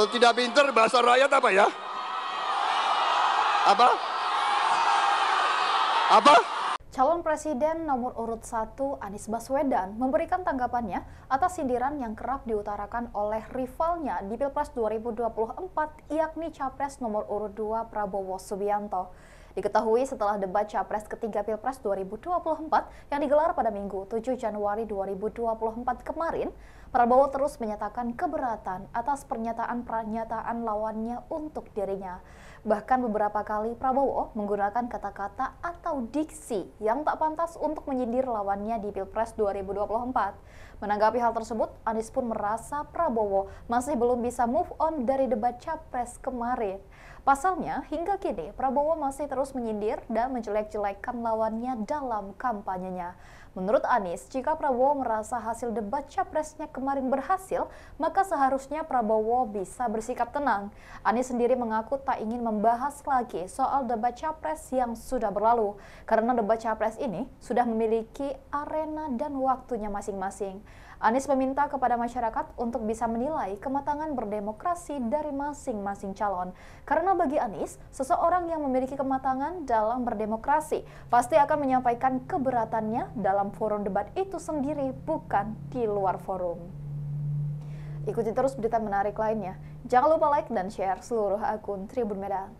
Kalau tidak pinter bahasa rakyat apa ya? Apa? Apa? Calon Presiden nomor urut 1 Anies Baswedan memberikan tanggapannya atas sindiran yang kerap diutarakan oleh rivalnya di Pilpres 2024 yakni Capres nomor urut 2 Prabowo Subianto. Diketahui setelah debat Capres ketiga Pilpres 2024 yang digelar pada Minggu 7 Januari 2024 kemarin, Prabowo terus menyatakan keberatan atas pernyataan-pernyataan lawannya untuk dirinya. Bahkan beberapa kali Prabowo menggunakan kata-kata atau diksi yang tak pantas untuk menyindir lawannya di Pilpres 2024. Menanggapi hal tersebut, Anies pun merasa Prabowo masih belum bisa move on dari debat Capres kemarin. Pasalnya, hingga kini Prabowo masih terus terus menyindir dan menjelek-jelekkan lawannya dalam kampanyenya. Menurut Anies, jika Prabowo merasa hasil debat capresnya kemarin berhasil, maka seharusnya Prabowo bisa bersikap tenang. Anies sendiri mengaku tak ingin membahas lagi soal debat capres yang sudah berlalu, karena debat capres ini sudah memiliki arena dan waktunya masing-masing. Anies meminta kepada masyarakat untuk bisa menilai kematangan berdemokrasi dari masing-masing calon, karena bagi Anies, seseorang yang memiliki kematangan tantangan dalam berdemokrasi pasti akan menyampaikan keberatannya dalam forum debat itu sendiri, bukan di luar forum. Ikuti terus berita menarik lainnya. Jangan lupa like dan share seluruh akun Tribun Medan.